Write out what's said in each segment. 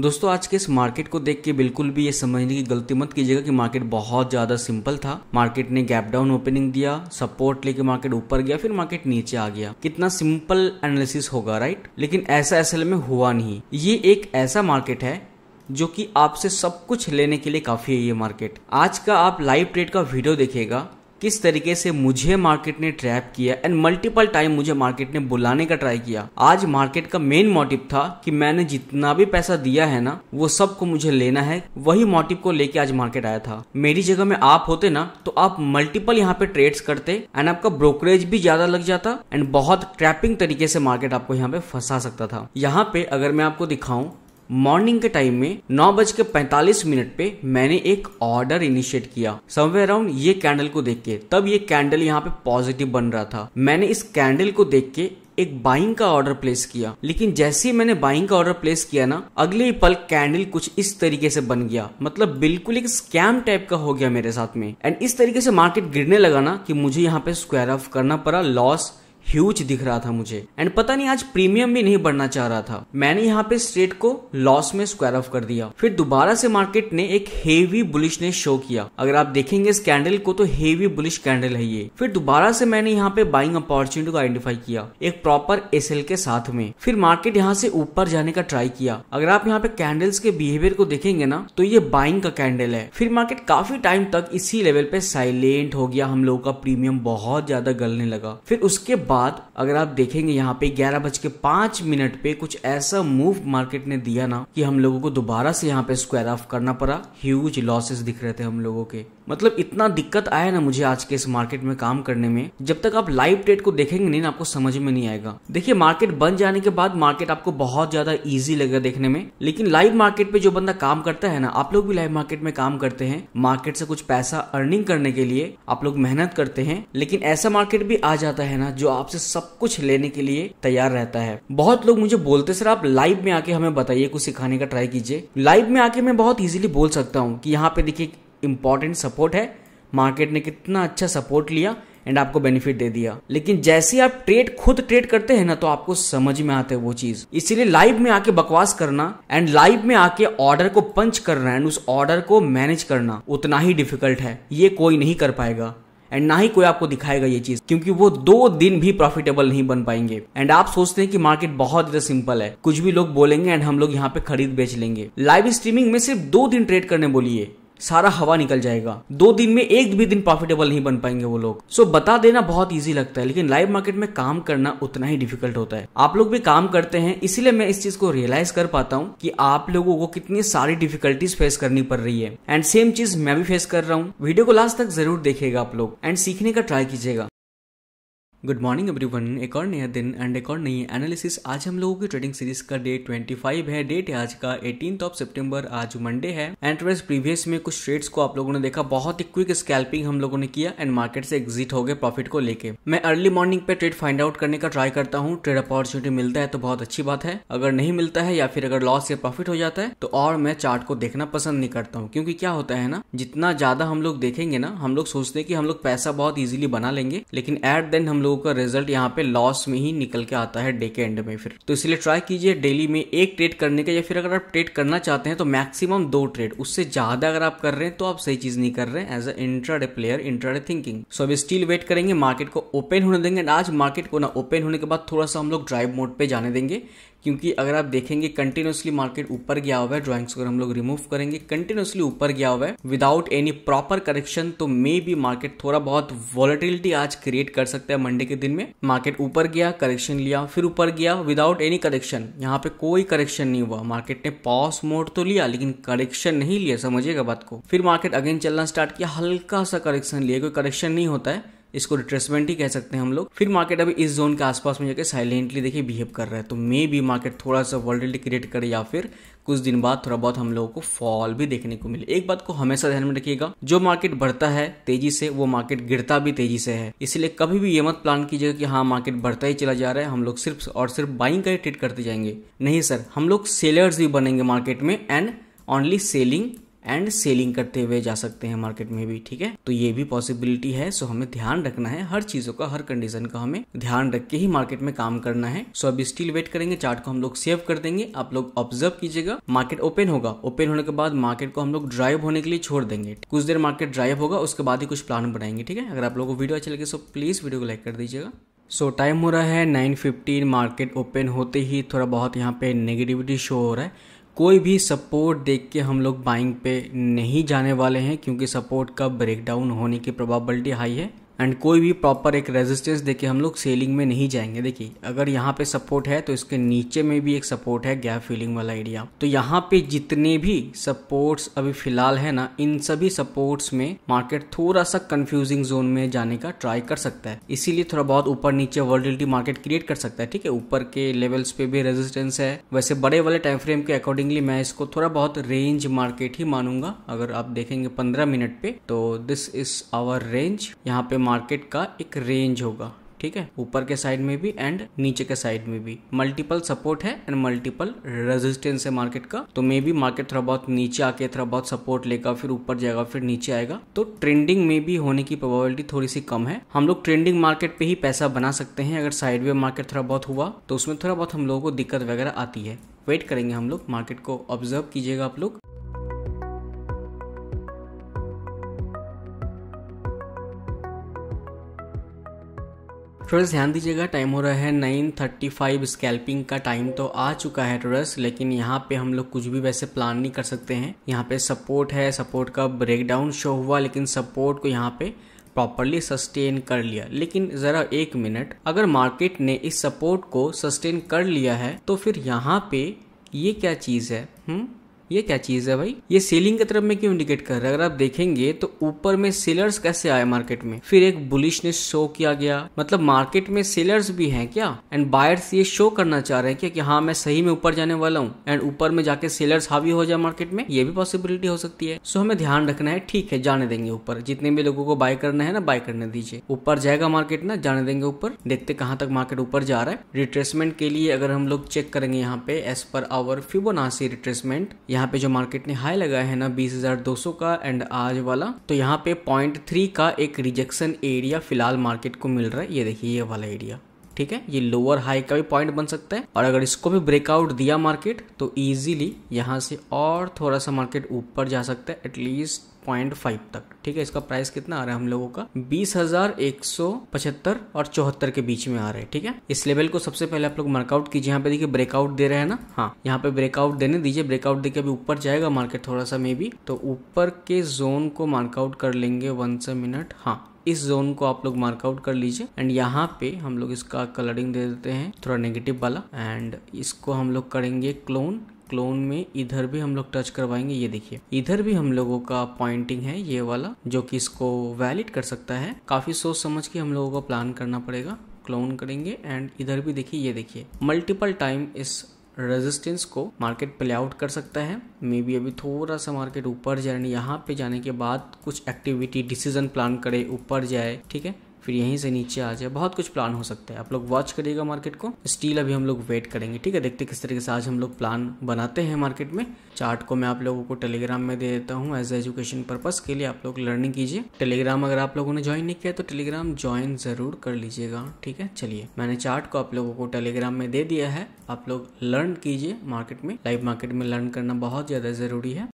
दोस्तों आज के इस मार्केट को देख के बिल्कुल भी ये समझने की गलती मत कीजिएगा कि मार्केट बहुत ज्यादा सिंपल था मार्केट ने गैप डाउन ओपनिंग दिया सपोर्ट लेके मार्केट ऊपर गया फिर मार्केट नीचे आ गया कितना सिंपल एनालिसिस होगा राइट लेकिन ऐसा असल में हुआ नहीं ये एक ऐसा मार्केट है जो कि आपसे सब कुछ लेने के लिए काफी है ये मार्केट आज का आप लाइव ट्रेड का वीडियो देखेगा किस तरीके से मुझे मार्केट ने ट्रैप किया एंड मल्टीपल टाइम मुझे मार्केट ने बुलाने का ट्राई किया आज मार्केट का मेन मोटिव था कि मैंने जितना भी पैसा दिया है ना वो सबको मुझे लेना है वही मोटिव को लेके आज मार्केट आया था मेरी जगह में आप होते ना तो आप मल्टीपल यहाँ पे ट्रेड्स करते एंड आपका ब्रोकरेज भी ज्यादा लग जाता एंड बहुत ट्रैपिंग तरीके से मार्केट आपको यहाँ पे फंसा सकता था यहाँ पे अगर मैं आपको दिखाऊं मॉर्निंग के टाइम में नौ बज के पैतालीस मिनट पे मैंने एक ऑर्डर इनिशिएट किया समवे अराउंड ये कैंडल को देख के तब ये कैंडल यहाँ पे पॉजिटिव बन रहा था मैंने इस कैंडल को देख के एक बाइंग का ऑर्डर प्लेस किया लेकिन जैसे ही मैंने बाइंग का ऑर्डर प्लेस किया ना अगले ही पल कैंडल कुछ इस तरीके से बन गया मतलब बिल्कुल एक स्कैम टाइप का हो गया मेरे साथ में एंड इस तरीके से मार्केट गिरने लगा ना कि मुझे यहाँ पे स्क्वायर ऑफ करना पड़ा लॉस ह्यूज दिख रहा था मुझे एंड पता नहीं आज प्रीमियम भी नहीं बढ़ना चाह रहा था मैंने यहाँ पे स्ट्रेट को लॉस में स्क्वायर ऑफ कर दिया फिर दोबारा से मार्केट ने एक हेवी बुलिश ने शो किया अगर आप देखेंगे इस कैंडल को तो हेवी बुलिश कैंडल है ये फिर दोबारा से मैंने यहाँ पे बाइंग अपॉर्चुनिटी को आइडेंटिफाई किया एक प्रॉपर एस के साथ में फिर मार्केट यहाँ से ऊपर जाने का ट्राई किया अगर आप यहाँ पे कैंडल्स के बिहेवियर को देखेंगे ना तो ये बाइंग का कैंडल है फिर मार्केट काफी टाइम तक इसी लेवल पे साइलेंट हो गया हम लोगों का प्रीमियम बहुत ज्यादा गलने लगा फिर उसके बाद बाद अगर आप देखेंगे यहाँ पे ग्यारह बज के पांच मिनट पे कुछ ऐसा मूव मार्केट ने दिया ना कि हम लोगों को दोबारा से यहाँ पे स्क्वायर ऑफ करना पड़ा ह्यूज लॉसेस दिख रहे थे हम लोगों के मतलब इतना दिक्कत आया ना मुझे आज के इस मार्केट में काम करने में जब तक आप लाइव ट्रेड को देखेंगे नहीं ना आपको समझ में नहीं आएगा देखिए मार्केट बन जाने के बाद मार्केट आपको बहुत ज्यादा इजी लगेगा देखने में लेकिन लाइव मार्केट पे जो बंदा काम करता है ना आप लोग भी लाइव मार्केट में काम करते हैं मार्केट से कुछ पैसा अर्निंग करने के लिए आप लोग मेहनत करते हैं लेकिन ऐसा मार्केट भी आ जाता है ना जो आप आपसे सब कुछ लेने के लिए तैयार रहता है बहुत लोग मुझे बोलते सर आप लाइव में आके हमें बताइए कुछ सिखाने का ट्राई कीजिए लाइव में आके मैं बहुत ईजिली बोल सकता हूँ कि यहाँ पे देखिए इंपॉर्टेंट सपोर्ट है मार्केट ने कितना अच्छा सपोर्ट लिया एंड आपको बेनिफिट दे दिया लेकिन जैसे आप ट्रेड खुद ट्रेड करते हैं ना तो आपको समझ में आते है वो चीज इसीलिए लाइव में आके बकवास करना एंड लाइव में आके ऑर्डर को पंच करना एंड उस ऑर्डर को मैनेज करना उतना ही डिफिकल्ट है ये कोई नहीं कर पाएगा एंड ना ही कोई आपको दिखाएगा ये चीज क्योंकि वो दो दिन भी प्रॉफिटेबल नहीं बन पाएंगे एंड आप सोचते हैं कि मार्केट बहुत ज्यादा सिंपल है कुछ भी लोग बोलेंगे एंड हम लोग यहाँ पे खरीद बेच लेंगे लाइव स्ट्रीमिंग में सिर्फ दो दिन ट्रेड करने बोलिए सारा हवा निकल जाएगा दो दिन में एक भी दिन प्रॉफिटेबल नहीं बन पाएंगे वो लोग सो so, बता देना बहुत ईजी लगता है लेकिन लाइव मार्केट में काम करना उतना ही डिफिकल्ट होता है आप लोग भी काम करते हैं इसीलिए मैं इस चीज को रियलाइज कर पाता हूँ कि आप लोगों को कितनी सारी डिफिकल्टीज फेस करनी पड़ रही है एंड सेम चीज मैं भी फेस कर रहा हूँ वीडियो को लास्ट तक जरूर देखेगा आप लोग एंड सीखने का ट्राई कीजिएगा गुड मॉर्निंग एवरीवन एक और नया दिन एंड एक और नई एनालिसिस आज हम लोगों की ट्रेडिंग सीरीज का डे 25 है डेट है आज का एटीन ऑफ सितंबर आज मंडे है एंड प्रीवियस में कुछ ट्रेड्स को आप लोगों ने देखा बहुत ही क्विक स्कैल्पिंग हम लोगों ने किया एंड मार्केट से एग्जिट हो गए प्रॉफिट को लेकर मैं अर्ली मॉर्निंग पे ट्रेड फाइंड आउट करने का ट्राई करता हूँ ट्रेड अपॉर्चुनिटी मिलता है तो बहुत अच्छी बात है अगर नहीं मिलता है या फिर अगर लॉस या प्रॉफिट हो जाता है तो और मैं चार्ट को देखना पसंद नहीं करता हूँ क्योंकि क्या होता है ना जितना ज्यादा हम लोग देखेंगे ना हम लोग सोचते हैं कि हम लोग पैसा बहुत ईजिली बना लेंगे लेकिन एट देन हम लोग लोगों का रिजल्ट यहाँ पे लॉस में ही निकल के आता है डे के एंड में फिर तो इसलिए ट्राई कीजिए डेली में एक ट्रेड करने का या फिर अगर आप ट्रेड करना चाहते हैं तो मैक्सिमम दो ट्रेड उससे ज्यादा अगर आप कर रहे हैं तो आप सही चीज नहीं कर रहे हैं as a intraday player intraday thinking so अब स्टिल वेट करेंगे मार्केट को ओपन होने देंगे एंड आज मार्केट को ना ओपन होने के बाद थोड़ा सा हम लोग ड्राइव मोड पे जाने देंगे क्योंकि अगर आप देखेंगे कंटिन्यूसली मार्केट ऊपर गया हुआ है ड्रॉइंग्स अगर हम लोग रिमूव करेंगे कंटिन्यूसली ऊपर गया हुआ है विदाउट एनी प्रॉपर करेक्शन तो मे बी मार्केट थोड़ा बहुत वॉलिटिलिटी आज क्रिएट कर सकता है मंडे के दिन में मार्केट ऊपर गया करेक्शन लिया फिर ऊपर गया विदाउट एनी करेक्शन यहाँ पे कोई करेक्शन नहीं हुआ मार्केट ने पॉस मोड तो लिया लेकिन करेक्शन नहीं लिया समझिएगा बात को फिर मार्केट अगेन चलना स्टार्ट किया हल्का सा करेक्शन लिया कोई करेक्शन नहीं होता है इसको रिट्रेसमेंट ही कह सकते हैं हम लोग फिर मार्केट अभी इस जोन के आसपास में जाकर साइलेंटली देखिए बिहेव कर रहा है तो मे भी मार्केट थोड़ा सा वॉल्टिलिटी क्रिएट करे या फिर कुछ दिन बाद थोड़ा बहुत हम लोगों को फॉल भी देखने को मिले एक बात को हमेशा ध्यान में रखिएगा जो मार्केट बढ़ता है तेजी से वो मार्केट गिरता भी तेजी से है इसलिए कभी भी ये मत प्लान कीजिएगा कि हाँ मार्केट बढ़ता ही चला जा रहा है हम लोग सिर्फ और सिर्फ बाइंग का ही ट्रेड करते जाएंगे नहीं सर हम लोग सेलर्स भी बनेंगे मार्केट में and only selling and selling करते हुए जा सकते हैं मार्केट में भी ठीक है तो ये भी पॉसिबिलिटी है सो हमें ध्यान रखना है हर चीजों का हर कंडीशन का हमें ध्यान रख के ही मार्केट में काम करना है सो अब स्टिल वेट करेंगे चार्ट को हम लोग सेव कर देंगे आप लोग ऑब्जर्व कीजिएगा मार्केट ओपन होगा ओपन होने के बाद मार्केट को हम लोग ड्राइव होने के लिए छोड़ देंगे कुछ देर मार्केट ड्राइव होगा उसके बाद ही कुछ प्लान बनाएंगे ठीक है अगर आप लोगों को वीडियो अच्छा लगे सो प्लीज वीडियो को लाइक कर दीजिएगा सो so, टाइम हो रहा है 9:15 मार्केट ओपन होते ही थोड़ा बहुत यहाँ पे नेगेटिविटी शो हो रहा है कोई भी सपोर्ट देख के हम लोग बाइंग पे नहीं जाने वाले हैं क्योंकि सपोर्ट का ब्रेकडाउन होने की प्रोबेबिलिटी हाई है एंड कोई भी प्रॉपर एक रेजिस्टेंस देके हम लोग सेलिंग में नहीं जाएंगे देखिए अगर यहाँ पे सपोर्ट है तो इसके नीचे में भी एक सपोर्ट है गैप फिलिंग वाला एरिया तो यहाँ पे जितने भी सपोर्ट्स अभी फिलहाल है ना इन सभी सपोर्ट्स में मार्केट थोड़ा सा कंफ्यूजिंग जोन में जाने का ट्राई कर सकता है इसीलिए थोड़ा बहुत ऊपर नीचे वर्डिलिटी मार्केट क्रिएट कर सकता है ठीक है ऊपर के लेवल्स पे भी रेजिस्टेंस है वैसे बड़े वाले टाइम फ्रेम के अकॉर्डिंगली मैं इसको थोड़ा बहुत रेंज मार्केट ही मानूंगा अगर आप देखेंगे पंद्रह मिनट पे तो दिस इज आवर रेंज यहाँ पे मार्केट का एक रेंज होगा ठीक है ऊपर के साइड में भी एंड नीचे के साइड में भी मल्टीपल सपोर्ट है एंड मल्टीपल रेजिस्टेंस है मार्केट का तो मे बी मार्केट थोड़ा बहुत नीचे आके थोड़ा बहुत सपोर्ट लेगा फिर ऊपर जाएगा फिर नीचे आएगा तो ट्रेंडिंग में भी होने की प्रोबेबिलिटी थोड़ी सी कम है हम लोग ट्रेंडिंग मार्केट पे ही पैसा बना सकते हैं अगर साइड मार्केट थोड़ा बहुत हुआ तो उसमें थोड़ा बहुत हम लोगों को दिक्कत वगैरह आती है वेट करेंगे हम लोग मार्केट को ऑब्जर्व कीजिएगा आप लोग ट्रेस ध्यान दीजिएगा टाइम हो रहा है नाइन थर्टी फाइव स्कैल्पिंग का टाइम तो आ चुका है ट्रेस लेकिन यहाँ पे हम लोग कुछ भी वैसे प्लान नहीं कर सकते हैं यहाँ पे सपोर्ट है सपोर्ट का ब्रेकडाउन शो हुआ लेकिन सपोर्ट को यहाँ पे प्रॉपरली सस्टेन कर लिया लेकिन ज़रा एक मिनट अगर मार्केट ने इस सपोर्ट को सस्टेन कर लिया है तो फिर यहाँ पे ये क्या चीज़ है हुँ? हम्म? ये क्या चीज़ है भाई ये सेलिंग की तरफ में क्यों इंडिकेट कर रहा है अगर आप देखेंगे तो ऊपर में सेलर्स कैसे आए मार्केट में फिर एक बुलिशनेस शो किया गया मतलब मार्केट में सेलर्स भी हैं क्या एंड बायर्स ये शो करना चाह रहे हैं क्या कि हाँ मैं सही में ऊपर जाने वाला हूँ एंड ऊपर में जाके सेलर्स हावी हो जाए मार्केट में ये भी पॉसिबिलिटी हो सकती है सो हमें ध्यान रखना है ठीक है जाने देंगे ऊपर जितने भी लोगों को बाय करना है ना बाय करने दीजिए ऊपर जाएगा मार्केट ना जाने देंगे ऊपर देखते कहाँ तक मार्केट ऊपर जा रहा है रिट्रेसमेंट के लिए अगर हम लोग चेक करेंगे यहाँ पे as per hour Fibonacci retracement यहाँ पे जो मार्केट ने हाई लगाया है ना 20,200 का एंड आज वाला तो यहाँ पे पॉइंट थ्री का एक रिजेक्शन एरिया फिलहाल मार्केट को मिल रहा है ये देखिए ये वाला एरिया ठीक है ये लोअर हाई का भी पॉइंट बन सकता है और अगर इसको भी ब्रेकआउट दिया मार्केट तो इजीली यहाँ से और थोड़ा सा मार्केट ऊपर जा सकता है एटलीस्ट पॉइंट फाइव तक ठीक है इसका प्राइस कितना आ रहा है हम लोगों का बीस हजार एक सौ पचहत्तर और चौहत्तर के बीच में आ रहा है ठीक है इस लेवल को सबसे पहले आप लोग मार्कआउट कीजिए यहाँ पे देखिए ब्रेकआउट दे रहे हैं ना हाँ यहाँ पे ब्रेकआउट देने दीजिए ब्रेकआउट देके अभी ऊपर जाएगा मार्केट थोड़ा सा मे बी तो ऊपर के जोन को मार्कआउट कर लेंगे वन से मिनट हाँ इस जोन को आप लोग मार्कआउट कर लीजिए एंड यहाँ पे हम लोग इसका कलरिंग दे देते हैं थोड़ा नेगेटिव वाला एंड इसको हम लोग करेंगे क्लोन क्लोन में इधर भी हम लोग टच करवाएंगे ये देखिए इधर भी हम लोगों का पॉइंटिंग है ये वाला जो कि इसको वैलिड कर सकता है काफी सोच समझ के हम लोगों को प्लान करना पड़ेगा क्लोन करेंगे एंड इधर भी देखिए ये देखिए मल्टीपल टाइम इस रेजिस्टेंस को मार्केट प्ले आउट कर सकता है मे बी अभी थोड़ा सा मार्केट ऊपर जाए यहाँ पे जाने के बाद कुछ एक्टिविटी डिसीजन प्लान करे ऊपर जाए ठीक है फिर यहीं से नीचे आ जाए बहुत कुछ प्लान हो सकता है आप लोग वॉच करिएगा मार्केट को स्टील अभी हम लोग वेट करेंगे ठीक है देखते किस तरीके से आज हम लोग प्लान बनाते हैं मार्केट में चार्ट को मैं आप लोगों को टेलीग्राम में दे देता हूँ एज एजुकेशन पर्पज के लिए आप लोग लर्निंग कीजिए टेलीग्राम अगर आप लोगों ने ज्वाइन नहीं किया तो टेलीग्राम ज्वाइन जरूर कर लीजिएगा ठीक है चलिए मैंने चार्ट को आप लोगों को टेलीग्राम में दे दिया है आप लोग लर्न कीजिए मार्केट में लाइव मार्केट में लर्न करना बहुत ज़्यादा ज़रूरी है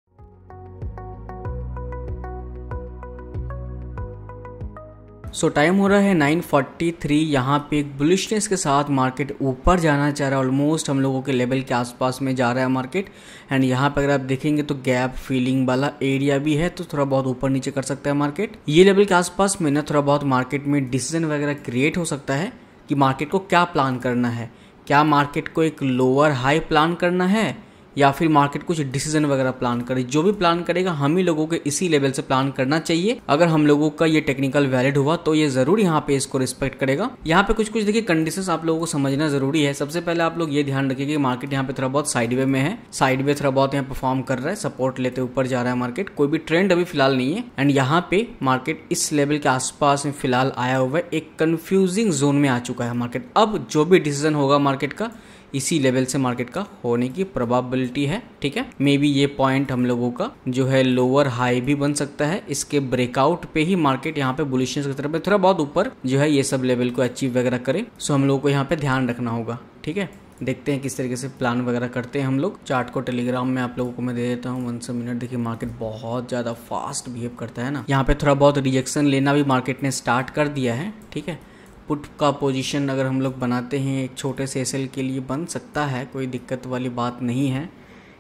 सो टाइम हो रहा है 9:43 यहाँ पे एक बुलिशनेस के साथ मार्केट ऊपर जाना चाह रहा है ऑलमोस्ट हम लोगों के लेवल के आसपास में जा रहा है मार्केट एंड यहाँ पे अगर आप देखेंगे तो गैप फीलिंग वाला एरिया भी है तो थोड़ा बहुत ऊपर नीचे कर सकता है मार्केट ये लेवल के आसपास में ना थोड़ा बहुत मार्केट में डिसीजन वगैरह क्रिएट हो सकता है कि मार्केट को क्या प्लान करना है क्या मार्केट को एक लोअर हाई प्लान करना है या फिर मार्केट कुछ डिसीजन वगैरह प्लान करे जो भी प्लान करेगा हम ही लोगों को इसी लेवल से प्लान करना चाहिए अगर हम लोगों का ये टेक्निकल वैलिड हुआ तो ये जरूर यहाँ पे इसको रिस्पेक्ट करेगा यहाँ पे कुछ कुछ देखिए कंडीशन आप लोगों को समझना जरूरी है सबसे पहले आप लोग ये ध्यान रखिए कि मार्केट यहाँ पे थोड़ा बहुत साइड वे में है साइड वे थोड़ा बहुत यहाँ परफॉर्म कर रहा है सपोर्ट लेते ऊपर जा रहा है मार्केट कोई भी ट्रेंड अभी फिलहाल नहीं है एंड यहाँ पे मार्केट इस लेवल के आसपास में फिलहाल आया हुआ है एक कंफ्यूजिंग जोन में आ चुका है मार्केट अब जो भी डिसीजन होगा मार्केट का इसी लेवल से मार्केट का होने की प्रोबेबिलिटी है ठीक है मे बी ये पॉइंट हम लोगों का जो है लोअर हाई भी बन सकता है इसके ब्रेकआउट पे ही मार्केट यहाँ पे बुलिशनेस की तरफ थोड़ा बहुत ऊपर जो है ये सब लेवल को अचीव वगैरह करे सो हम लोगों को यहाँ पे ध्यान रखना होगा ठीक है देखते हैं किस तरीके से प्लान वगैरह करते हैं हम लोग चार्ट को टेलीग्राम में आप लोगों को मैं दे देता हूँ वन सौ मिनट देखिए मार्केट बहुत ज़्यादा फास्ट बिहेव करता है ना यहाँ पे थोड़ा बहुत रिजेक्शन लेना भी मार्केट ने स्टार्ट कर दिया है ठीक है पुट का पोजीशन अगर हम लोग बनाते हैं एक छोटे से एसएल के लिए बन सकता है कोई दिक्कत वाली बात नहीं है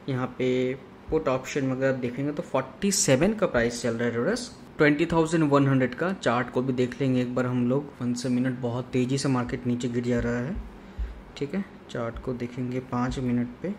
यहाँ पे पुट ऑप्शन अगर आप देखेंगे तो 47 का प्राइस चल रहा है रोडस 20,100 का चार्ट को भी देख लेंगे एक बार हम लोग वन से मिनट बहुत तेज़ी से मार्केट नीचे गिर जा रहा है ठीक है चार्ट को देखेंगे पाँच मिनट पर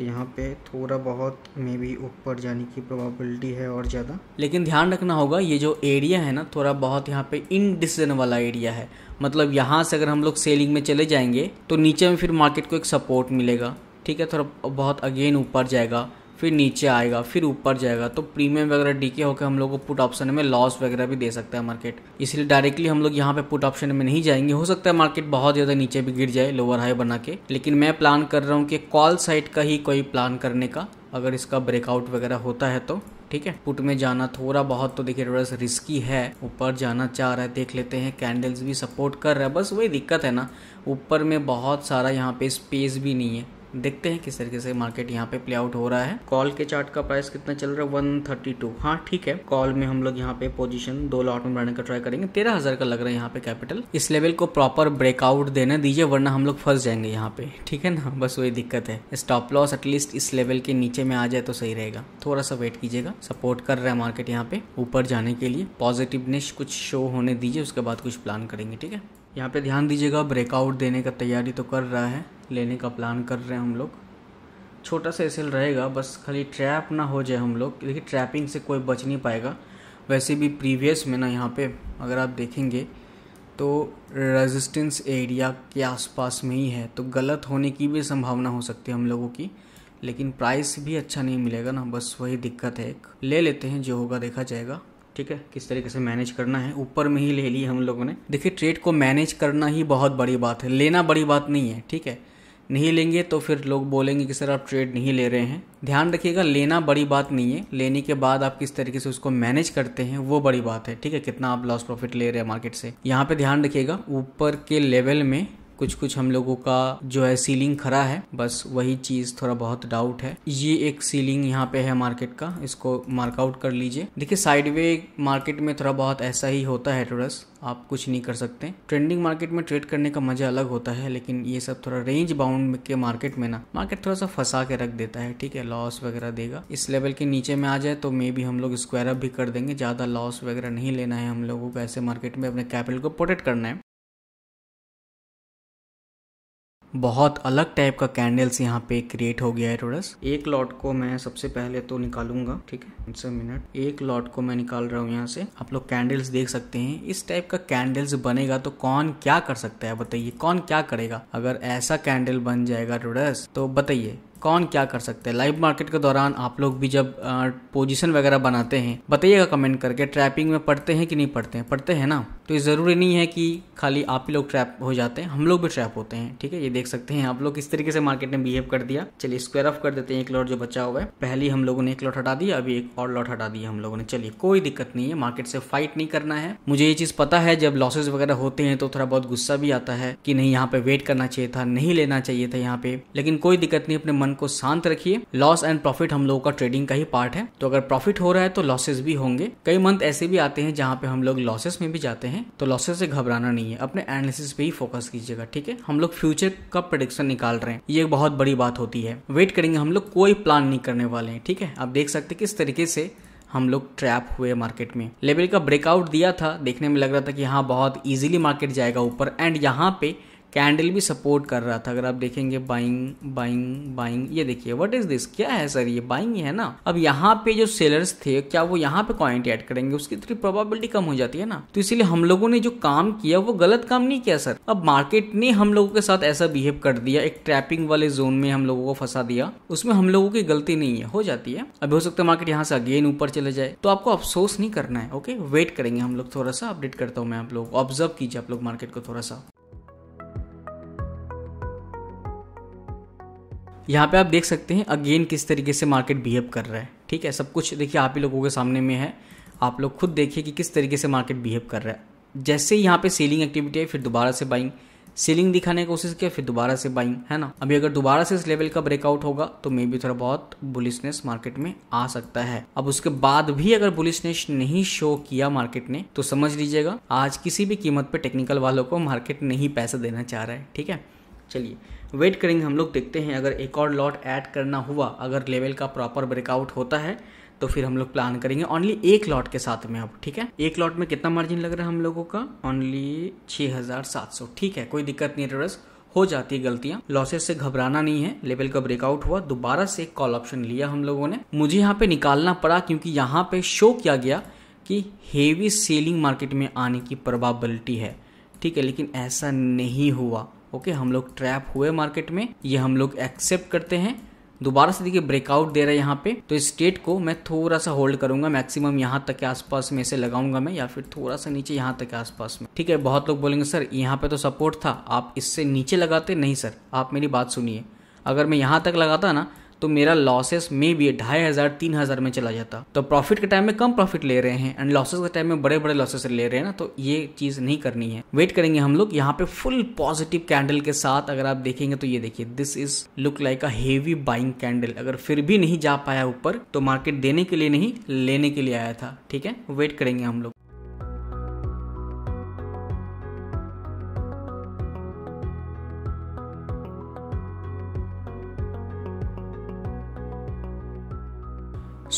तो यहाँ पे थोड़ा बहुत मे भी ऊपर जाने की प्रोबेबिलिटी है और ज़्यादा लेकिन ध्यान रखना होगा ये जो एरिया है ना थोड़ा बहुत यहाँ पे इनडिसन वाला एरिया है मतलब यहाँ से अगर हम लोग सेलिंग में चले जाएंगे तो नीचे में फिर मार्केट को एक सपोर्ट मिलेगा ठीक है थोड़ा बहुत अगेन ऊपर जाएगा फिर नीचे आएगा फिर ऊपर जाएगा तो प्रीमियम वगैरह डीके होकर हम लोग को पुट ऑप्शन में लॉस वगैरह भी दे सकता है मार्केट इसलिए डायरेक्टली हम लोग यहाँ पे पुट ऑप्शन में नहीं जाएंगे हो सकता है मार्केट बहुत ज़्यादा नीचे भी गिर जाए लोअर हाई बना के लेकिन मैं प्लान कर रहा हूँ कि कॉल साइड का ही कोई प्लान करने का अगर इसका ब्रेकआउट वगैरह होता है तो ठीक है पुट में जाना थोड़ा बहुत तो देखिए थोड़ा रिस्की है ऊपर जाना चाह रहा है देख लेते हैं कैंडल्स भी सपोर्ट कर रहा है बस वही दिक्कत है ना ऊपर में बहुत सारा यहाँ पे स्पेस भी नहीं है देखते हैं किस तरीके से मार्केट यहाँ पे प्ले आउट हो रहा है कॉल के चार्ट का प्राइस कितना चल रहा है वन थर्टी टू हाँ ठीक है कॉल में हम लोग यहाँ पे पोजीशन दो लॉट में बढ़ाने का ट्राई करेंगे तेरह हजार का लग रहा है यहाँ पे कैपिटल इस लेवल को प्रॉपर ब्रेकआउट देने दीजिए वरना हम लोग फंस जाएंगे यहाँ पे ठीक है ना बस वही दिक्कत है स्टॉप लॉस एटलीस्ट इस लेवल के नीचे में आ जाए तो सही रहेगा थोड़ा सा वेट कीजिएगा सपोर्ट कर रहा है मार्केट यहाँ पे ऊपर जाने के लिए पॉजिटिवनेस कुछ शो होने दीजिए उसके बाद कुछ प्लान करेंगे ठीक है यहाँ पे ध्यान दीजिएगा ब्रेकआउट देने का तैयारी तो कर रहा है लेने का प्लान कर रहे हैं हम लोग छोटा सा एसेल रहेगा बस खाली ट्रैप ना हो जाए हम लोग देखिए ट्रैपिंग से कोई बच नहीं पाएगा वैसे भी प्रीवियस में ना यहाँ पे अगर आप देखेंगे तो रेजिस्टेंस एरिया के आसपास में ही है तो गलत होने की भी संभावना हो सकती है हम लोगों की लेकिन प्राइस भी अच्छा नहीं मिलेगा ना बस वही दिक्कत है एक ले लेते हैं जो होगा देखा जाएगा ठीक है किस तरीके से मैनेज करना है ऊपर में ही ले ली हम लोगों ने देखिए ट्रेड को मैनेज करना ही बहुत बड़ी बात है लेना बड़ी बात नहीं है ठीक है नहीं लेंगे तो फिर लोग बोलेंगे कि सर आप ट्रेड नहीं ले रहे हैं ध्यान रखिएगा लेना बड़ी बात नहीं है लेने के बाद आप किस तरीके से उसको मैनेज करते हैं वो बड़ी बात है ठीक है कितना आप लॉस प्रॉफिट ले रहे हैं मार्केट से यहाँ पे ध्यान रखिएगा ऊपर के लेवल में कुछ कुछ हम लोगों का जो है सीलिंग खरा है बस वही चीज़ थोड़ा बहुत डाउट है ये एक सीलिंग यहाँ पे है मार्केट का इसको मार्कआउट कर लीजिए देखिए साइडवे मार्केट में थोड़ा बहुत ऐसा ही होता है टोरस आप कुछ नहीं कर सकते ट्रेंडिंग मार्केट में ट्रेड करने का मजा अलग होता है लेकिन ये सब थोड़ा रेंज बाउंड के मार्केट में ना मार्केट थोड़ा सा फंसा के रख देता है ठीक है लॉस वगैरह देगा इस लेवल के नीचे में आ जाए तो मे भी हम लोग स्क्वायर अप भी कर देंगे ज़्यादा लॉस वगैरह नहीं लेना है हम लोगों को ऐसे मार्केट में अपने कैपिटल को प्रोटेक्ट करना है बहुत अलग टाइप का कैंडल्स यहाँ पे क्रिएट हो गया है टोडस एक लॉट को मैं सबसे पहले तो निकालूंगा ठीक है इट्स मिनट एक लॉट को मैं निकाल रहा हूँ यहाँ से आप लोग कैंडल्स देख सकते हैं इस टाइप का कैंडल्स बनेगा तो कौन क्या कर सकता है बताइए कौन क्या करेगा अगर ऐसा कैंडल बन जाएगा टोडस तो बताइए कौन क्या कर सकते हैं लाइव मार्केट के दौरान आप लोग भी जब पोजीशन वगैरह बनाते हैं बताइएगा कमेंट करके ट्रैपिंग में पढ़ते हैं कि नहीं पढ़ते हैं पढ़ते हैं ना तो ये ज़रूरी नहीं है कि खाली आप ही लोग ट्रैप हो जाते हैं हम लोग भी ट्रैप होते हैं ठीक है ये देख सकते हैं आप लोग किस तरीके से मार्केट ने बिहेव कर दिया चलिए स्क्वायर ऑफ कर देते हैं एक लॉट जो बचा हुआ है पहले हम लोगों ने एक लॉट हटा दिया अभी एक और लॉट हटा दिया हम लोगों ने चलिए कोई दिक्कत नहीं है मार्केट से फाइट नहीं करना है मुझे ये चीज़ पता है जब लॉसेज वगैरह होते हैं तो थोड़ा बहुत गुस्सा भी आता है कि नहीं यहाँ पे वेट करना चाहिए था नहीं लेना चाहिए था यहाँ पे लेकिन कोई दिक्कत नहीं अपने मन को शांत रखिए लॉस एंड प्रॉफिट हम लोगों का ट्रेडिंग का ही पार्ट है तो अगर प्रॉफिट हो रहा है तो लॉसेज भी होंगे कई मंथ ऐसे भी आते हैं जहाँ पे हम लोग लॉसेस में भी जाते हैं हैं तो लॉसेस से घबराना नहीं है अपने एनालिसिस पे ही फोकस कीजिएगा ठीक है हम लोग फ्यूचर का प्रोडिक्शन निकाल रहे हैं ये एक बहुत बड़ी बात होती है वेट करेंगे हम लोग कोई प्लान नहीं करने वाले हैं ठीक है आप देख सकते किस तरीके से हम लोग ट्रैप हुए मार्केट में लेवल का ब्रेकआउट दिया था देखने में लग रहा था कि हाँ बहुत इजीली मार्केट जाएगा ऊपर एंड यहाँ पे कैंडल भी सपोर्ट कर रहा था अगर आप देखेंगे बाइंग बाइंग बाइंग ये देखिए व्हाट इज दिस क्या है सर ये बाइंग है ना अब यहाँ पे जो सेलर्स थे क्या वो यहाँ पे क्वांटिटी ऐड करेंगे उसकी थोड़ी तो प्रोबेबिलिटी कम हो जाती है ना तो इसीलिए हम लोगों ने जो काम किया वो गलत काम नहीं किया सर अब मार्केट ने हम लोगों के साथ ऐसा बिहेव कर दिया एक ट्रैपिंग वाले जोन में हम लोगों को फंसा दिया उसमें हम लोगों की गलती नहीं है हो जाती है अभी हो सकता है मार्केट यहाँ से अगेन ऊपर चले जाए तो आपको अफसोस नहीं करना है ओके वेट करेंगे हम लोग थोड़ा सा अपडेट करता हूँ मैं आप लोग ऑब्जर्व कीजिए आप लोग मार्केट को थोड़ा सा यहाँ पे आप देख सकते हैं अगेन किस तरीके से मार्केट बिहेव कर रहा है ठीक है सब कुछ देखिए आप ही लोगों के सामने में है आप लोग खुद देखिए कि किस तरीके से मार्केट बिहेव कर रहा है जैसे ही यहाँ पे सेलिंग एक्टिविटी है फिर दोबारा से बाइंग सेलिंग दिखाने की कोशिश किया फिर दोबारा से बाइंग है ना अभी अगर दोबारा से इस लेवल का ब्रेकआउट होगा तो मे बी थोड़ा बहुत बुलिशनेस मार्केट में आ सकता है अब उसके बाद भी अगर बुलिशनेस नहीं शो किया मार्केट ने तो समझ लीजिएगा आज किसी भी कीमत पे टेक्निकल वालों को मार्केट नहीं पैसा देना चाह रहा है ठीक है चलिए वेट करेंगे हम लोग देखते हैं अगर एक और लॉट ऐड करना हुआ अगर लेवल का प्रॉपर ब्रेकआउट होता है तो फिर हम लोग प्लान करेंगे ओनली एक लॉट के साथ में अब ठीक है एक लॉट में कितना मार्जिन लग रहा है हम लोगों का ओनली छः हज़ार सात सौ ठीक है कोई दिक्कत नहीं रस हो जाती है गलतियां लॉसेस से घबराना नहीं है लेवल का ब्रेकआउट हुआ दोबारा से एक कॉल ऑप्शन लिया हम लोगों ने मुझे यहाँ पे निकालना पड़ा क्योंकि यहाँ पे शो किया गया कि हेवी सेलिंग मार्केट में आने की प्रोबाबिलिटी है ठीक है लेकिन ऐसा नहीं हुआ ओके हम लोग ट्रैप हुए मार्केट में ये हम लोग एक्सेप्ट करते हैं दोबारा से देखिए ब्रेकआउट दे रहा है यहाँ पे तो इस स्टेट को मैं थोड़ा सा होल्ड करूंगा मैक्सिमम यहाँ तक के आसपास में इसे लगाऊंगा मैं या फिर थोड़ा सा नीचे यहाँ तक के आसपास में ठीक है बहुत लोग बोलेंगे सर यहाँ पे तो सपोर्ट था आप इससे नीचे लगाते नहीं सर आप मेरी बात सुनिए अगर मैं यहाँ तक लगाता ना तो मेरा लॉसेस में भी ढाई हज़ार तीन हज़ार में चला जाता तो प्रॉफिट के टाइम में कम प्रॉफिट ले रहे हैं एंड लॉसेस के टाइम में बड़े बड़े लॉसेस ले रहे हैं ना तो ये चीज़ नहीं करनी है वेट करेंगे हम लोग यहाँ पे फुल पॉजिटिव कैंडल के साथ अगर आप देखेंगे तो ये देखिए this is look like a heavy buying candle अगर फिर भी नहीं जा पाया ऊपर तो मार्केट देने के लिए नहीं लेने के लिए आया था ठीक है वेट करेंगे हम लोग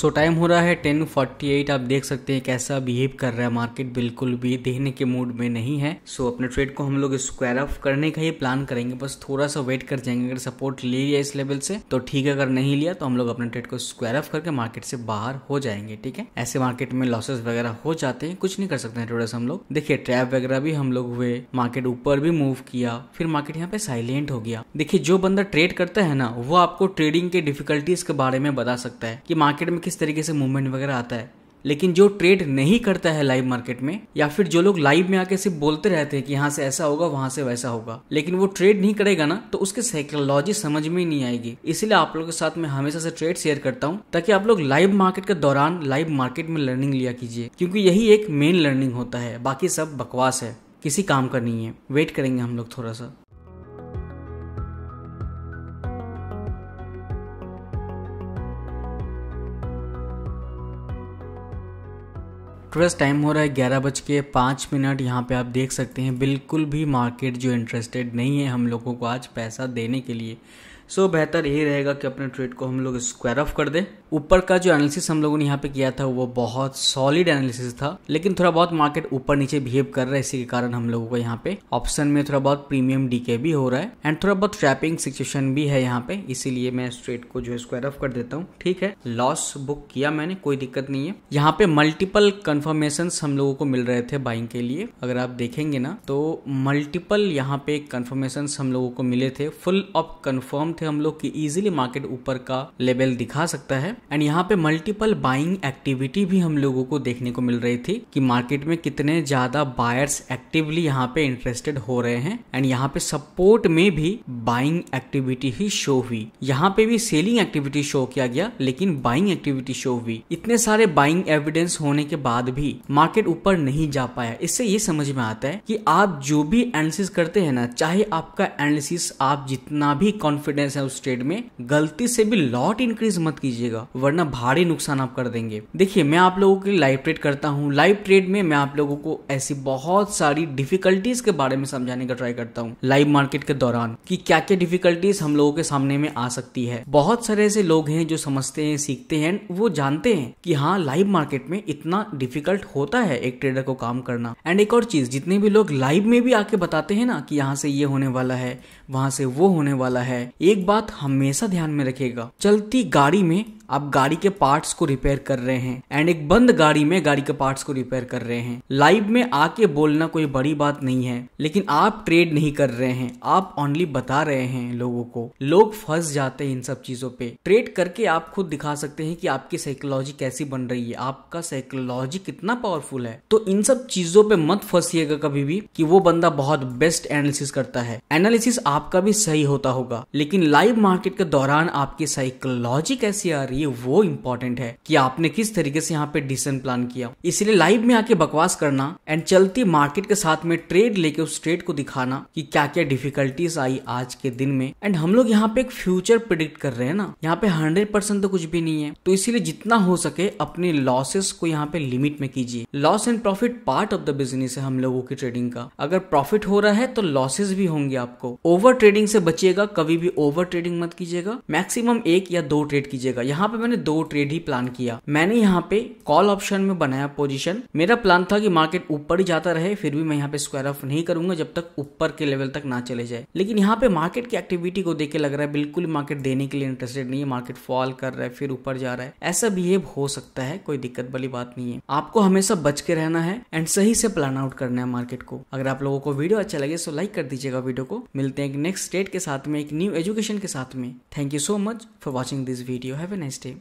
सो टाइम हो रहा है 10:48 आप देख सकते हैं कैसा बिहेव कर रहा है मार्केट बिल्कुल भी देखने के मूड में नहीं है सो so, अपने ट्रेड को हम लोग स्क्वायर ऑफ करने का ही प्लान करेंगे बस थोड़ा सा वेट कर जाएंगे अगर सपोर्ट ले लिया इस लेवल से तो ठीक है अगर नहीं लिया तो हम लोग अपने ट्रेड को स्क्वायर ऑफ करके मार्केट से बाहर हो जाएंगे ठीक है ऐसे मार्केट में लॉसेस वगैरह हो जाते हैं कुछ नहीं कर सकते हैं थोड़ा सा हम लोग देखिए ट्रैप वगैरह भी हम लोग हुए मार्केट ऊपर भी मूव किया फिर मार्केट यहाँ पे साइलेंट हो गया देखिए जो बंदा ट्रेड करता है ना वो आपको ट्रेडिंग के डिफिकल्टीज के बारे में बता सकता है कि मार्केट में किस किस तरीके से मूवमेंट वगैरह आता है लेकिन जो ट्रेड नहीं करता है लाइव मार्केट में या फिर जो लोग लाइव में आके सिर्फ बोलते रहते हैं कि यहाँ से ऐसा होगा वहां से वैसा होगा लेकिन वो ट्रेड नहीं करेगा ना तो उसकी साइकोलॉजी समझ में ही नहीं आएगी इसलिए आप लोगों के साथ मैं हमेशा से ट्रेड शेयर करता हूँ ताकि आप लोग लाइव मार्केट के दौरान लाइव मार्केट में लर्निंग लिया कीजिए क्योंकि यही एक मेन लर्निंग होता है बाकी सब बकवास है किसी काम का नहीं है वेट करेंगे हम लोग थोड़ा सा ट्रस्ट टाइम हो रहा है ग्यारह बज के पाँच मिनट यहाँ पे आप देख सकते हैं बिल्कुल भी मार्केट जो इंटरेस्टेड नहीं है हम लोगों को आज पैसा देने के लिए सो so, बेहतर यही रहेगा कि अपने ट्रेड को हम लोग स्क्वायर ऑफ कर दें ऊपर का जो एनालिसिस हम लोगों ने यहाँ पे किया था वो बहुत सॉलिड एनालिसिस था लेकिन थोड़ा बहुत मार्केट ऊपर नीचे बिहेव कर रहा है इसी के कारण हम लोगों को यहाँ पे ऑप्शन में थोड़ा बहुत प्रीमियम डीके भी हो रहा है एंड थोड़ा बहुत ट्रैपिंग सिचुएशन भी है यहाँ पे इसीलिए मैं स्ट्रेट को जो है स्क्वायर ऑफ कर देता हूँ ठीक है लॉस बुक किया मैंने कोई दिक्कत नहीं है यहाँ पे मल्टीपल कन्फर्मेशन हम लोगों को मिल रहे थे बाइंग के लिए अगर आप देखेंगे ना तो मल्टीपल यहाँ पे कन्फर्मेशन हम लोगों को मिले थे फुल ऑफ कन्फर्म थे हम लोग की इजिली मार्केट ऊपर का लेवल दिखा सकता है एंड यहाँ पे मल्टीपल बाइंग एक्टिविटी भी हम लोगों को देखने को मिल रही थी कि मार्केट में कितने ज्यादा बायर्स एक्टिवली यहाँ पे इंटरेस्टेड हो रहे हैं एंड यहाँ पे सपोर्ट में भी बाइंग एक्टिविटी ही शो हुई यहाँ पे भी सेलिंग एक्टिविटी शो किया गया लेकिन बाइंग एक्टिविटी शो हुई इतने सारे बाइंग एविडेंस होने के बाद भी मार्केट ऊपर नहीं जा पाया इससे ये समझ में आता है कि आप जो भी एनालिसिस करते हैं ना चाहे आपका एनालिसिस आप जितना भी कॉन्फिडेंस है उस ट्रेड में गलती से भी लॉट इंक्रीज मत कीजिएगा वरना भारी नुकसान आप कर देंगे देखिए मैं आप लोगों के लिए लाइव ट्रेड करता हूँ लाइव ट्रेड में मैं आप लोगों को ऐसी बहुत सारी डिफिकल्टीज के बारे में समझाने का ट्राई करता हूँ लाइव मार्केट के दौरान की क्या क्या डिफिकल्टीज हम लोगों के सामने में आ सकती है बहुत सारे ऐसे लोग हैं जो समझते हैं सीखते हैं वो जानते हैं कि हाँ लाइव मार्केट में इतना डिफिकल्ट होता है एक ट्रेडर को काम करना एंड एक और चीज जितने भी लोग लाइव में भी आके बताते हैं ना कि यहाँ से ये होने वाला है वहाँ से वो होने वाला है एक बात हमेशा ध्यान में रखेगा चलती गाड़ी में आप गाड़ी के पार्ट्स को रिपेयर कर रहे हैं एंड एक बंद गाड़ी में गाड़ी के पार्ट्स को रिपेयर कर रहे हैं लाइव में आके बोलना कोई बड़ी बात नहीं है लेकिन आप ट्रेड नहीं कर रहे हैं आप ओनली बता रहे हैं लोगों को लोग फंस जाते हैं इन सब चीजों पे ट्रेड करके आप खुद दिखा सकते हैं कि आपकी साइकोलॉजी कैसी बन रही है आपका साइकोलॉजी कितना पावरफुल है तो इन सब चीजों पे मत फंसिएगा कभी भी कि वो बंदा बहुत बेस्ट एनालिसिस करता है एनालिसिस आप आपका भी सही होता होगा लेकिन लाइव मार्केट के दौरान आपकी साइकोलॉजी कैसी आ रही है वो इम्पोर्टेंट है कि आपने किस तरीके से यहाँ पे डिसन प्लान किया इसलिए लाइव में आके बकवास करना एंड चलती मार्केट के साथ में ट्रेड लेके उस ट्रेड को दिखाना कि क्या क्या डिफिकल्टीज आई आज के दिन में एंड हम लोग यहाँ पे एक फ्यूचर प्रिडिक्ट कर रहे हैं ना यहाँ पे हंड्रेड परसेंट तो कुछ भी नहीं है तो इसीलिए जितना हो सके अपने लॉसेस को यहाँ पे लिमिट में कीजिए loss and profit part of the business है हम लोगों की ट्रेडिंग का अगर प्रॉफिट हो रहा है तो लॉसेस भी होंगे आपको ओवर ट्रेडिंग से बचिएगा कभी भी ओवर ट्रेडिंग मत कीजिएगा मैक्सिमम एक या दो ट्रेड कीजिएगा यहाँ पे मैंने दो ट्रेड ही प्लान किया मैंने यहाँ पे कॉल ऑप्शन में बनाया पोजिशन मेरा प्लान था कि मार्केट ऊपर ही जाता रहे फिर भी मैं यहाँ पे स्क्वायर ऑफ नहीं करूंगा जब तक ऊपर के लेवल तक ना चले जाए लेकिन यहाँ पे मार्केट की एक्टिविटी को देख के लग रहा है बिल्कुल मार्केट देने के लिए इंटरेस्टेड नहीं है मार्केट फॉल कर रहा है फिर ऊपर जा रहा है ऐसा बिहेव हो सकता है कोई दिक्कत वाली बात नहीं है आपको हमेशा बच के रहना है एंड सही से प्लान आउट करना है मार्केट को अगर आप लोगों को वीडियो अच्छा लगे तो लाइक कर दीजिएगा वीडियो को मिलते हैं एक नेक्स्ट स्टेट के साथ में एक न्यू एजुकेशन के साथ में thank you so much for watching this video have a nice day